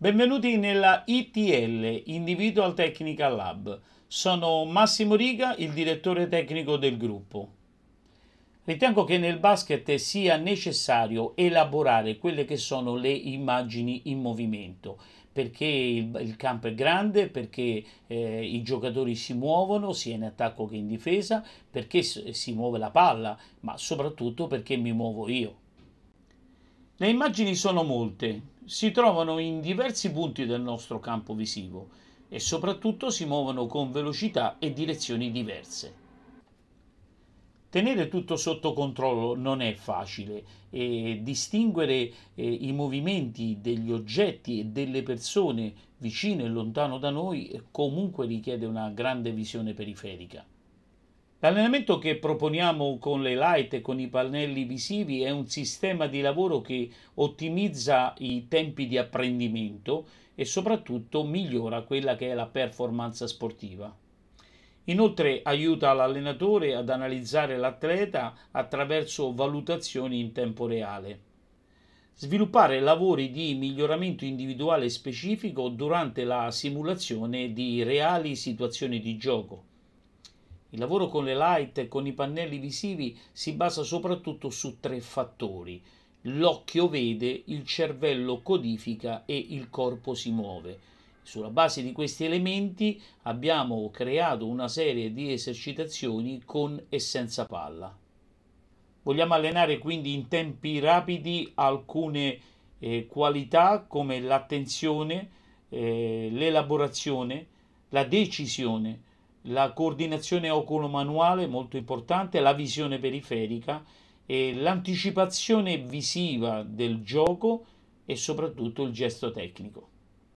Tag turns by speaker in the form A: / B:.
A: Benvenuti nella ITL, Individual Technical Lab. Sono Massimo Riga, il direttore tecnico del gruppo. Ritengo che nel basket sia necessario elaborare quelle che sono le immagini in movimento, perché il, il campo è grande, perché eh, i giocatori si muovono sia in attacco che in difesa, perché si muove la palla, ma soprattutto perché mi muovo io. Le immagini sono molte, si trovano in diversi punti del nostro campo visivo e soprattutto si muovono con velocità e direzioni diverse. Tenere tutto sotto controllo non è facile e distinguere eh, i movimenti degli oggetti e delle persone vicino e lontano da noi comunque richiede una grande visione periferica. L'allenamento che proponiamo con le light e con i pannelli visivi è un sistema di lavoro che ottimizza i tempi di apprendimento e soprattutto migliora quella che è la performance sportiva. Inoltre aiuta l'allenatore ad analizzare l'atleta attraverso valutazioni in tempo reale. Sviluppare lavori di miglioramento individuale specifico durante la simulazione di reali situazioni di gioco il lavoro con le light e con i pannelli visivi si basa soprattutto su tre fattori. L'occhio vede, il cervello codifica e il corpo si muove. Sulla base di questi elementi abbiamo creato una serie di esercitazioni con e senza palla. Vogliamo allenare quindi in tempi rapidi alcune eh, qualità come l'attenzione, eh, l'elaborazione, la decisione, la coordinazione oculomanuale molto importante, la visione periferica e l'anticipazione visiva del gioco e soprattutto il gesto tecnico.